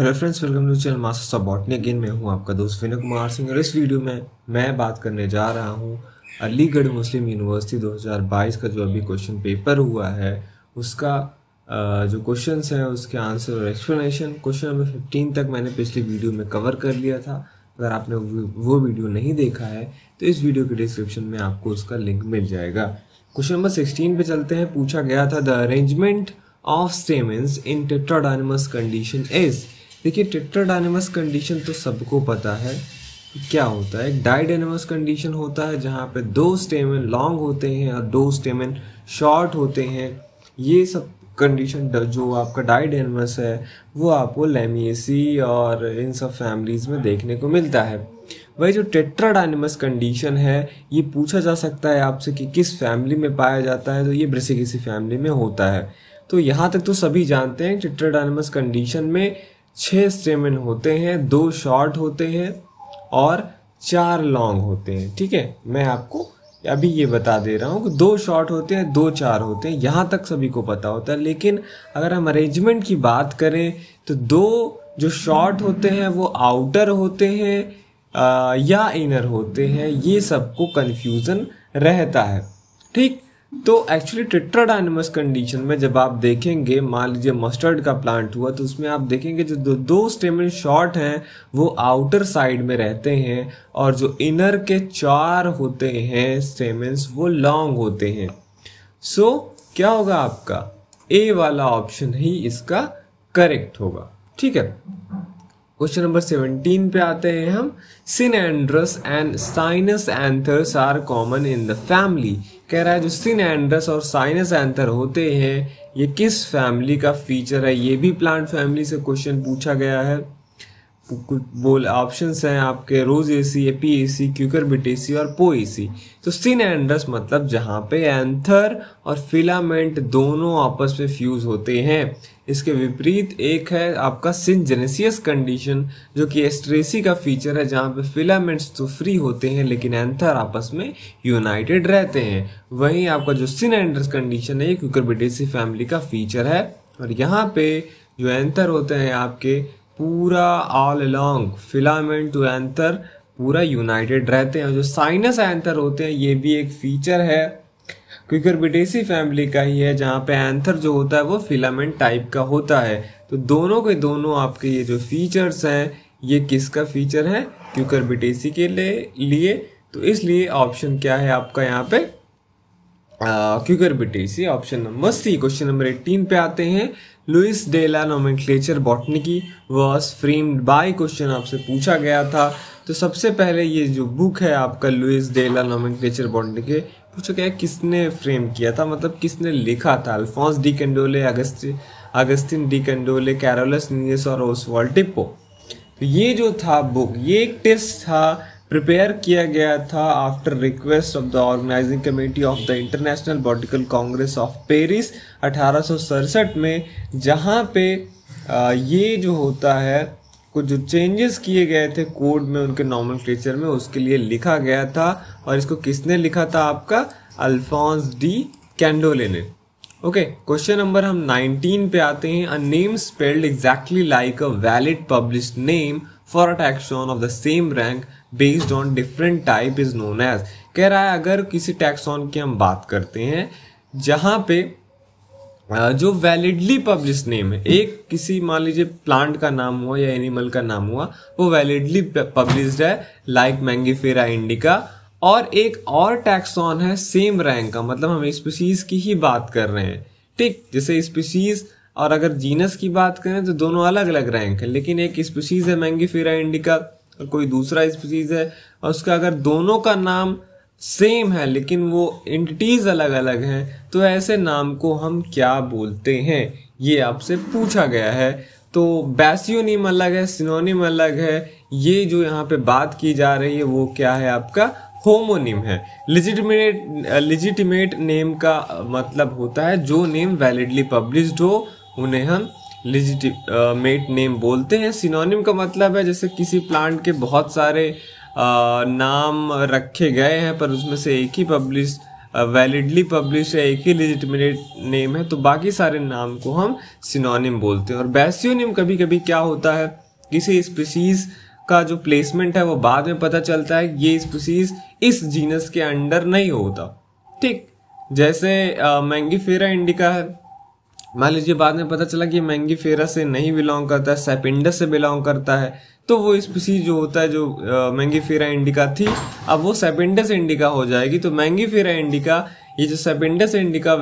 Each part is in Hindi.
hello friends welcome to channel master of botany again मैं हूं आपका दोस्त विनय कुमार सिंह और इस वीडियो में मैं बात करने जा रहा हूं अलीगढ़ मुस्लिम यूनिवर्सिटी 2022 का जो अभी क्वेश्चन पेपर हुआ है उसका जो क्वेश्चंस हैं उसके आंसर और एक्सप्लेनेशन क्वेश्चन नंबर फिफ्टीन तक मैंने पिछली वीडियो में कवर कर लिया था अगर आपने वो वीडियो नहीं देखा है तो इस वीडियो के डिस्क्रिप्शन में आपको उसका लिंक मिल जाएगा क्वेश्चन नंबर सिक्सटीन पे चलते हैं पूछा गया था the arrangement of stamens in tetradynamous condition is देखिए टेट्राडाइनमस कंडीशन तो सबको पता है क्या होता है एक डाइडेनमस कंडीशन होता है जहाँ पे दो स्टेमन लॉन्ग होते हैं और दो स्टेमन शॉर्ट होते हैं ये सब कंडीशन जो आपका डाइडेनमस है वो आपको लेमिएसी और इन सब फैमिलीज़ में देखने को मिलता है वही जो टेट्राडाइनमस कंडीशन है ये पूछा जा सकता है आपसे कि किस फैमिली में पाया जाता है तो ये ब्रिसिकिसी फैमिली में होता है तो यहाँ तक तो सभी जानते हैं टेट्राडाइनमस कंडीशन में छः स्टेमिन होते हैं दो शॉर्ट होते हैं और चार लॉन्ग होते हैं ठीक है मैं आपको अभी ये बता दे रहा हूँ कि दो शॉर्ट होते हैं दो चार होते हैं यहाँ तक सभी को पता होता है लेकिन अगर हम अरेंजमेंट की बात करें तो दो जो शॉर्ट होते हैं वो आउटर होते हैं या इनर होते हैं ये सबको कन्फ्यूज़न रहता है ठीक तो एक्चुअली एनिमस कंडीशन में जब आप देखेंगे मान लीजिए मस्टर्ड का प्लांट हुआ तो उसमें आप देखेंगे जो दो, दो स्टेमन शॉर्ट हैं वो आउटर साइड में रहते हैं और जो इनर के चार होते हैं स्टेमन्स वो लॉन्ग होते हैं सो so, क्या होगा आपका ए वाला ऑप्शन ही इसका करेक्ट होगा ठीक है क्वेश्चन नंबर सेवनटीन पे आते हैं हम synandrous and sinus anthers are common in the family कह रहा है जुस्सिन एंड्रस और साइनस एंथर होते हैं ये किस फैमिली का फीचर है ये भी प्लांट फैमिली से क्वेश्चन पूछा गया है कुछ बोल ऑप्शन हैं आपके रोज ए सी ए पी ए सी क्यूकरबिट ए सी और पो ए e सी तो सिन एंड्रस मतलब जहाँ पे एंथर और फिलामेंट दोनों आपस में फ्यूज होते हैं इसके विपरीत एक है आपका सिंजेनेसियस कंडीशन जो कि एस्ट्रेसी का फीचर है जहाँ पे फिलामेंट्स तो फ्री होते हैं लेकिन एंथर आपस में यूनाइटेड रहते हैं वहीं आपका जो सिन एंड्रस कंडीशन है ये क्यूकरबिटेसी फैमिली का फीचर है और यहाँ पे जो एंथर होते हैं आपके पूरा all along filament to anther पूरा यूनाइटेड रहते हैं जो साइनस एंथर होते हैं ये भी एक फीचर है क्विकरबिटेसी फैमिली का ही है जहाँ पे एंथर जो होता है वो फिलामेंट टाइप का होता है तो दोनों के दोनों आपके ये जो फीचर्स हैं ये किसका फीचर है बिटेसी के लिए तो इसलिए ऑप्शन क्या है आपका यहाँ पे Cucurbitaceae option number C question number eighteen पे आते हैं लुइस डेला नोमेंक्लेचर बॉटनी की वॉज फ्रेम्ड बाय क्वेश्चन आपसे पूछा गया था तो सबसे पहले ये जो बुक है आपका लुइस डेला नोमेंक्लेचर बॉटनी के पूछा गया किसने फ्रेम किया था मतलब किसने लिखा था Alphonse de Candolle August Augustin de Candolle Carolus Nees और ओसवॉल तो ये जो था बुक ये एक टेस्ट था प्रिपेयर किया गया था after request of the organising committee of the international political congress of Paris अठारह में जहाँ पे ये जो होता है कुछ जो चेंजेस किए गए थे कोड में उनके नॉर्मल क्लेचर में उसके लिए लिखा गया था और इसको किसने लिखा था आपका अल्फोंस डी कैंडोले ने ओके क्वेश्चन नंबर हम 19 पे आते हैं a name spelled exactly like a valid publish name for a taxon of the same rank based on different type is known as कह रहा है अगर किसी टैक्सॉन की हम बात करते हैं जहां पे जो वैलिडली पब्लिश नेम है एक किसी मान लीजिए प्लांट का नाम हुआ या एनिमल का नाम हुआ वो वैलिडली पब्लिश है लाइक मैंगीफेरा इंडिका और एक और टैक्सॉन है सेम रैंक का मतलब हम स्पीसीज की ही बात कर रहे हैं ठीक जैसे स्पीसीज और अगर जीनस की बात करें तो दोनों अलग अलग रैंक है लेकिन एक स्पीसीज है मैंगीफेरा इंडिका और कोई दूसरा स्पीसीज है और उसका अगर दोनों का नाम सेम है लेकिन वो एंटिटीज अलग अलग हैं तो ऐसे नाम को हम क्या बोलते हैं ये आपसे पूछा गया है तो बैसियोनिम अलग है सिनोनिम अलग है ये जो यहाँ पे बात की जा रही है वो क्या है आपका होमोनिम है लिजिटमेट लिजिटिमेट नेम का मतलब होता है जो नेम वैलिडली पब्लिश्ड हो उन्हें हम लिजिटिमेट नेम uh, बोलते हैं सिनोनिम का मतलब है जैसे किसी प्लांट के बहुत सारे uh, नाम रखे गए हैं पर उसमें से एक ही पब्लिश वैलिडली पब्लिश है एक ही लिजिटमेट नेम है तो बाकी सारे नाम को हम सिनोनिम बोलते हैं और बैसियोनिम कभी कभी क्या होता है किसी स्पीसीज का जो प्लेसमेंट है वो बाद में पता चलता है ये स्पीसीज इस जीनस के अंडर नहीं होता ठीक जैसे मैंगीफेरा uh, इंडिका है मान लीजिए बाद में पता चला कि मैंगी फेरा से नहीं बिलोंग करता है सैपिंडस से बिलोंग करता है तो वो स्पीसीज जो होता है जो मैंगी फेरा इंडिका थी अब वो सैपिंडस इंडिका हो जाएगी तो मैंगी फेरा इंडिका ये जो सैपिंडस इंडिका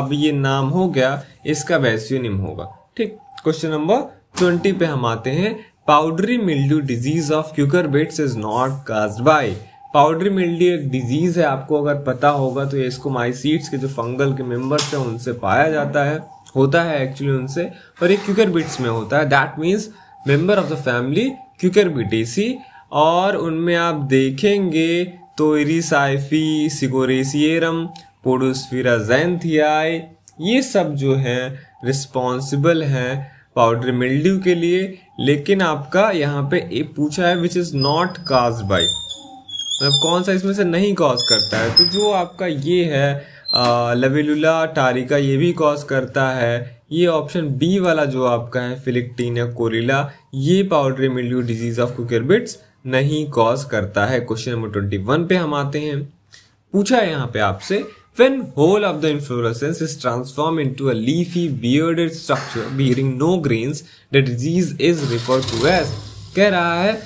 अब ये नाम हो गया इसका वैस्यूनिम होगा ठीक क्वेश्चन नंबर ट्वेंटी पे हम आते हैं powdery mildew disease of cucurbits is not caused by powdery mildew एक डिजीज है आपको अगर पता होगा तो इसको माइसीड्स के जो फंगल के मेंबर्स हैं उनसे पाया जाता है होता है एक्चुअली उनसे और ये क्यूकर बिट्स में होता है that means member of the family Cucurbitaceae और उनमें आप देखेंगे तो इरिसाइफी सिकोरेसियरम पोडोस्फीरा जैनथियाई ये सब जो हैं रिस्पॉन्सिबल हैं पाउडर मिल्ड्यू के लिए लेकिन आपका यहाँ पे एक पूछा है which is not caused by मतलब कौन सा इसमें से नहीं कॉज करता है तो जो आपका ये है लवेलुला टारिका ये भी कॉज करता है ये ऑप्शन बी वाला जो आपका है फिलिक्टीन या कोरिला ये powdery mildew disease of cucurbits नहीं कॉज करता है क्वेश्चन नंबर ट्वेंटी वन पे हम आते हैं पूछा है यहाँ पे आपसे when whole of the inflorescence is transform into a leafy bearded structure bearing no green the disease is refer to as कह रहा है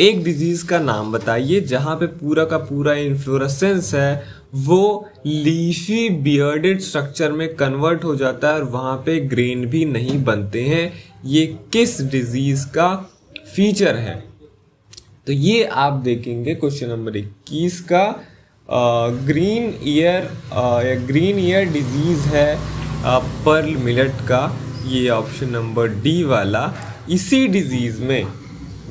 एक डिजीज का नाम बताइए जहां पे पूरा का पूरा इन्फ्लोरसेंस है वो लीफी बियर्डेड स्ट्रक्चर में कन्वर्ट हो जाता है और वहाँ पे ग्रेन भी नहीं बनते हैं ये किस डिजीज़ का फीचर है तो ये आप देखेंगे क्वेश्चन नंबर इक्कीस का ग्रीन ईयर या ग्रीन ईयर डिजीज़ है पर्ल मिलट का ये ऑप्शन नंबर डी वाला इसी डिजीज़ में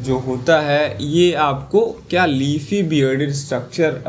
जो होता है ये आपको क्या लीफी बियर्डेड स्ट्रक्चर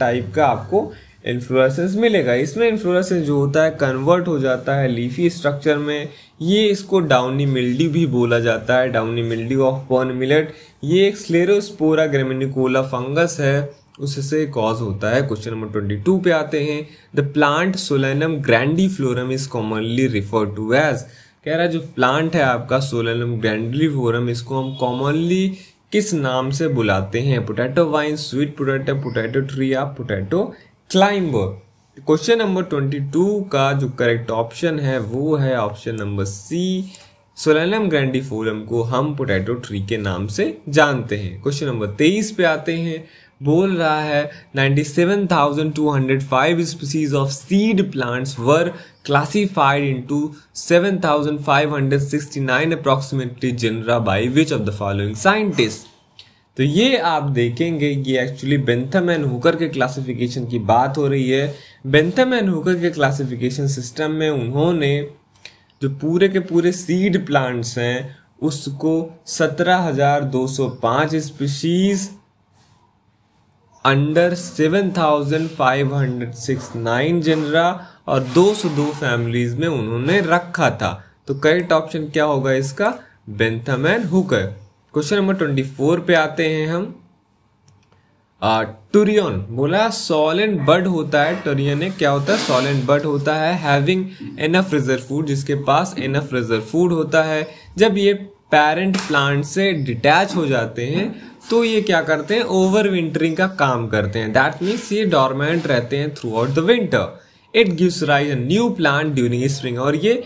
टाइप का आपको इन्फ्लोरेसेंस मिलेगा इसमें इन्फ्लोरेसेंस जो होता है कन्वर्ट हो जाता है लीफी स्ट्रक्चर में ये इसको डाउनी मिल्डी भी बोला जाता है downy mildew of burn millet ये एक स्लेरोस्पोरा ग्रेमिनिकोला फंगस है उससे कॉज होता है क्वेश्चन नंबर ट्वेंटी टू पे आते हैं the plant Solanum grandiflorum is commonly refer to as कह रहा है जो प्लांट है आपका ग्रैंडली फोरम इसको हम कॉमनली किस नाम से बुलाते हैं potato vine sweet potato potato tree या potato climb question number twenty two का जो करेक्ट ऑप्शन है वो है option number C Solanum grandiflorum को हम पोटैटो ट्री के नाम से जानते हैं क्वेश्चन नंबर तेईस पे आते हैं बोल रहा है seven thousand two hundred five species of seed plants were hundred sixty nine approximately genera by which of the following scientist तो ये आप देखेंगे ये एक्चुअली बेंथम एंड हुकर के क्लासिफिकेशन की बात हो रही है बेंथम एंड हुकर के क्लासिफिकेशन सिस्टम में उन्होंने जो पूरे के पूरे सीड प्लांट्स हैं उसको सत्रह हजार दो सौ पाँच स्पीशीज़ अंडर 7,569 जनरा और 202 फैमिलीज में उन्होंने रखा था तो करेक्ट ऑप्शन क्या होगा इसका Bentham and Hooker question number 24 पे आते हैं हम टूरियन बोला सॉलेंट बर्ड होता है टूरियन एक क्या होता है सॉलेंट बर्ड होता है हैविंग एनफ रिजर्व फूड जिसके पास एनफ रिजर्व फूड होता है जब ये पेरेंट प्लांट से डिटैच हो जाते हैं तो ये क्या करते हैं ओवर विंटरिंग का काम करते हैं दैट मीन्स ये डॉर्मेंट रहते हैं throughout the winter it gives rise a new plant during spring और ये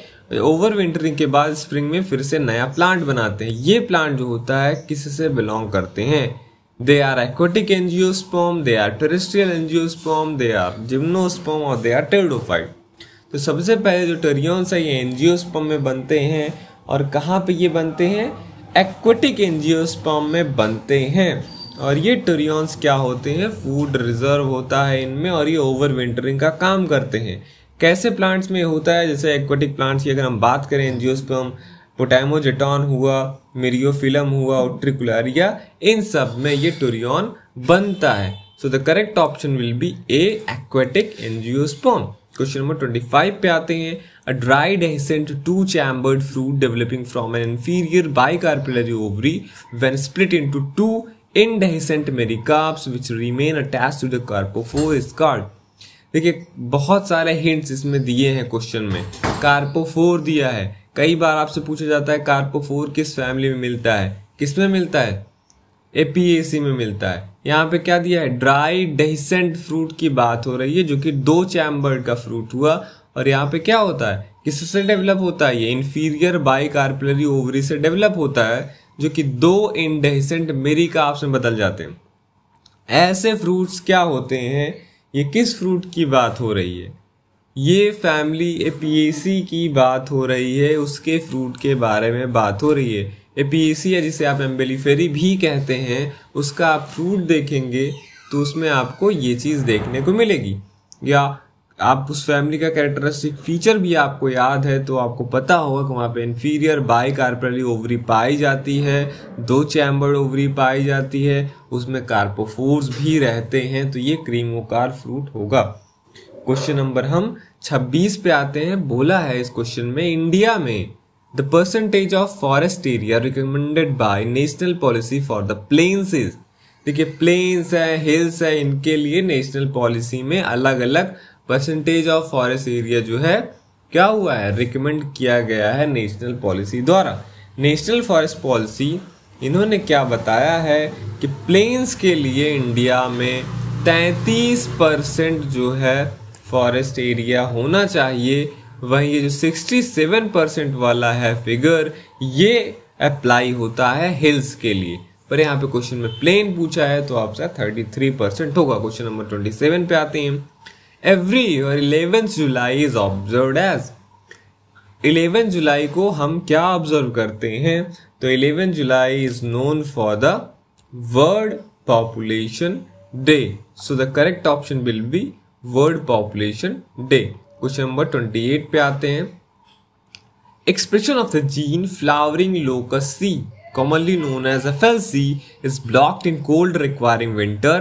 ओवर विंटरिंग के बाद स्प्रिंग में फिर से नया प्लांट बनाते हैं ये प्लांट जो होता है किस से बिलोंग करते हैं they are aquatic angiosperm they are terrestrial angiosperm they are gymnosperm और दे आर टेरिडोफाइट तो सबसे पहले जो टेरियोन्स है ये एनजियोस्पॉम में बनते हैं और कहाँ पे ये बनते हैं एक्वेटिक स्पॉम में बनते हैं और ये टुरियॉन्स क्या होते हैं फूड रिजर्व होता है इनमें और ये ओवर विंटरिंग का काम करते हैं कैसे प्लांट्स में होता है जैसे एक्वेटिक प्लांट्स की अगर हम बात करें स्पॉम पोटामोजेटॉन हुआ मेरियोफिलम हुआ उट्रिकुलरिया इन सब में ये टूरियॉन बनता है so the correct option will be A aquatic sperm question number twenty five पे आते हैं a dry dehiscent two chambered fruit developing from an inferior carpellary ovary when split in to two indehiscent mericarps which remain attach to the carpophore is called देखिए बहुत सारे हिंट्स इसमें दिए हैं क्वेश्चन में कार्पोफोर दिया है कई बार आपसे पूछा जाता है कार्पोफोर किस फैमिली में मिलता है किस में मिलता है एपीएसी में मिलता है यहाँ पे क्या दिया है ड्राई डेहिसेंट फ्रूट की बात हो रही है जो कि दो चैम्बर का फ्रूट हुआ और यहाँ पे क्या होता है किससे डेवलप होता है ये इन्फीरियर बाई कार्पलरी ओवरी से डेवलप होता है जो कि दो इनडेहिसेंट मेरी का आपसे बदल जाते हैं ऐसे फ्रूट्स क्या होते हैं ये किस फ्रूट की बात हो रही है ये फैमिली एपीएसी की बात हो रही है उसके फ्रूट के बारे में बात हो रही है ए सी या जिसे आप एम्बेलीफेरी भी कहते हैं उसका आप फ्रूट देखेंगे तो उसमें आपको ये चीज़ देखने को मिलेगी या आप उस फैमिली का कैरेक्टरिस्टिक फीचर भी आपको याद है तो आपको पता होगा कि वहाँ पे इन्फीरियर बाई कार्पोरली ओवरी पाई जाती है दो चैम्बर ओवरी पाई जाती है उसमें कार्पोफोर्स भी रहते हैं तो ये क्रीमोकार फ्रूट होगा क्वेश्चन नंबर हम 26 पे आते हैं बोला है इस क्वेश्चन में इंडिया में the percentage of forest area recommended by national policy for the plains is देखिए प्लेन्स है हिल्स है इनके लिए नेशनल पॉलिसी में अलग अलग परसेंटेज ऑफ फॉरेस्ट एरिया जो है क्या हुआ है रिकमेंड किया गया है नेशनल पॉलिसी द्वारा नेशनल फॉरेस्ट पॉलिसी इन्होंने क्या बताया है कि प्लेन्स के लिए इंडिया में 33 परसेंट जो है फॉरेस्ट एरिया होना चाहिए वहीं ये जो 67 परसेंट वाला है फिगर ये अप्लाई होता है हिल्स के लिए पर यहाँ पे क्वेश्चन में प्लेन पूछा है तो आपसे 33 परसेंट होगा क्वेश्चन नंबर 27 पे आते हैं every year eleventh July is observe as eleventh July को हम क्या ऑब्जर्व करते हैं तो eleventh July is known for the world population day so the correct option will be world population day question number twenty eight पे आते हैं expression of the gene flowering locus C commonly known as known as FLC, is blocked in cold requiring winter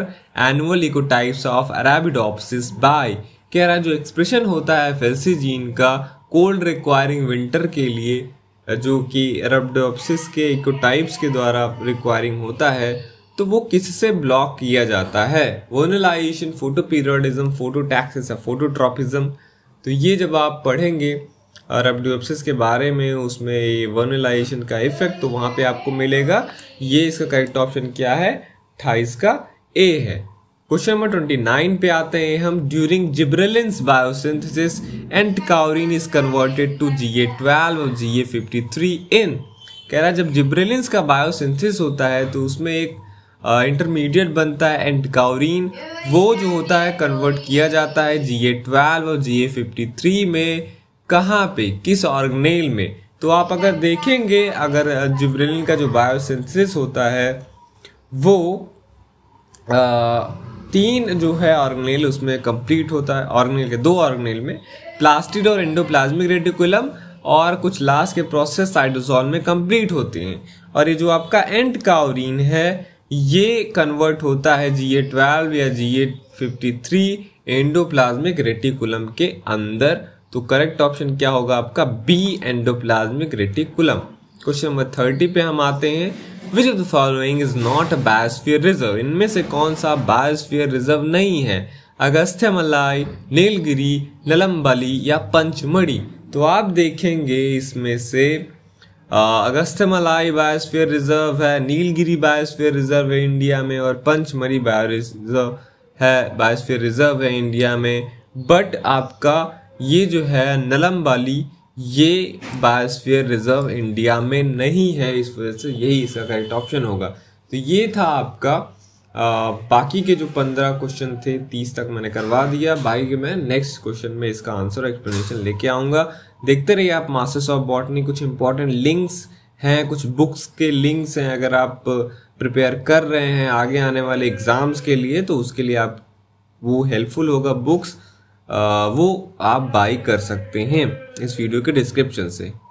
annual ecotypes of Arabidopsis by कह रहा जो एक्सप्रेशन होता है FLC जीन का कोल्ड रिक्वायरिंग विंटर के लिए जो कि अरबडोप्सिस के इकोटाइप्स के द्वारा रिक्वायरिंग होता है तो वो किससे ब्लॉक किया जाता है वोनलाइजेशन फोटो पीरियडिज्म फोटोटैक्सिस या फोटोट्रॉपिज्म तो ये जब आप पढ़ेंगे रबडियोप्सिस के बारे में उसमें वर्नलाइजेशन का इफेक्ट तो वहाँ पे आपको मिलेगा ये इसका करेक्ट ऑप्शन क्या है अठाईस का ए है क्वेश्चन नंबर ट्वेंटी नाइन पे आते हैं हम during gibberellins biosynthesis and kaurene is converted to G A twelve और जी ए फिफ्टी थ्री इन कह रहा है जब जिब्रेलिंस का बायोसिंथिस होता है तो उसमें एक इंटरमीडिएट बनता है एंड गाउरीन वो जो होता है कन्वर्ट किया जाता है जी ए ट्वेल्व और जी ए फिफ्टी थ्री में कहाँ पे किस ऑर्गनेल में तो आप अगर देखेंगे अगर जिब्रेलिन का जो बायोसिंथेसिस होता है वो आ, तीन जो है ऑर्गनेल उसमें कंप्लीट होता है ऑर्गनेल के दो ऑर्गनेल में प्लास्टिड और एंडोप्लाज्मिक रेडिकुलम और कुछ लास्ट के प्रोसेस साइडोसॉल में कंप्लीट होते हैं और ये जो आपका एंड काउरिन है ये कन्वर्ट होता है जी ए ट्वेल्व या G A fifty three endoplasmic reticulum के अंदर तो करेक्ट ऑप्शन क्या होगा आपका B endoplasmic reticulum question number thirty पे हम आते हैं which of the following is not a biosphere reserve इनमें से कौन सा बायोस्फीयर रिजर्व नहीं है अगस्त्य मलाई नीलगिरी नलम्बली या पंचमढ़ी तो आप देखेंगे इसमें से अगस्तमा लाई बायोस्फीयर रिजर्व है नीलगिरी बायोस्फीयर रिजर्व है इंडिया में और पंचमरी बायो रिजर्व है बायोस्फीयर रिजर्व है इंडिया में बट आपका ये जो है नलम वाली ये बायोस्फीयर रिजर्व इंडिया में नहीं है इस वजह से यही इसका करेक्ट ऑप्शन होगा तो ये था आपका बाकी के जो पंद्रह क्वेश्चन थे तीस तक मैंने करवा दिया बाकी मैं नेक्स्ट क्वेश्चन में इसका आंसर एक्सप्लेनेशन लेके आऊँगा देखते रहिए आप मास्टर्स ऑफ बॉटनी कुछ इंपॉर्टेंट लिंक्स हैं कुछ बुक्स के लिंक्स हैं अगर आप प्रिपेयर कर रहे हैं आगे आने वाले एग्ज़ाम्स के लिए तो उसके लिए आप वो हेल्पफुल होगा बुक्स वो आप बाई कर सकते हैं इस वीडियो के डिस्क्रिप्शन से